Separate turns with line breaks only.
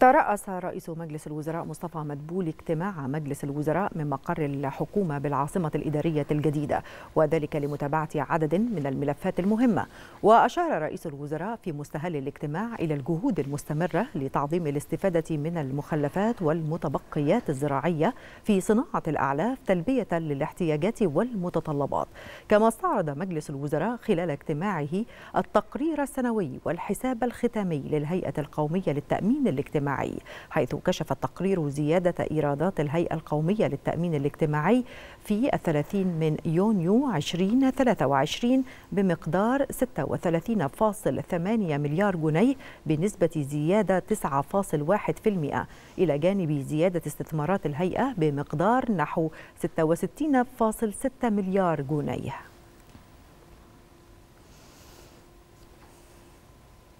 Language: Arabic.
ترأس رئيس مجلس الوزراء مصطفى مدبول اجتماع مجلس الوزراء من مقر الحكومة بالعاصمة الإدارية الجديدة وذلك لمتابعة عدد من الملفات المهمة وأشار رئيس الوزراء في مستهل الاجتماع إلى الجهود المستمرة لتعظيم الاستفادة من المخلفات والمتبقيات الزراعية في صناعة الأعلاف تلبية للاحتياجات والمتطلبات كما استعرض مجلس الوزراء خلال اجتماعه التقرير السنوي والحساب الختامي للهيئة القومية للتأمين الاجتماعي الاجتماعي حيث كشف التقرير زيادة إيرادات الهيئة القومية للتأمين الاجتماعي في الثلاثين من يونيو 2023 بمقدار 36.8 مليار جنيه بنسبة زيادة 9.1% إلى جانب زيادة استثمارات الهيئة بمقدار نحو 66.6 مليار جنيه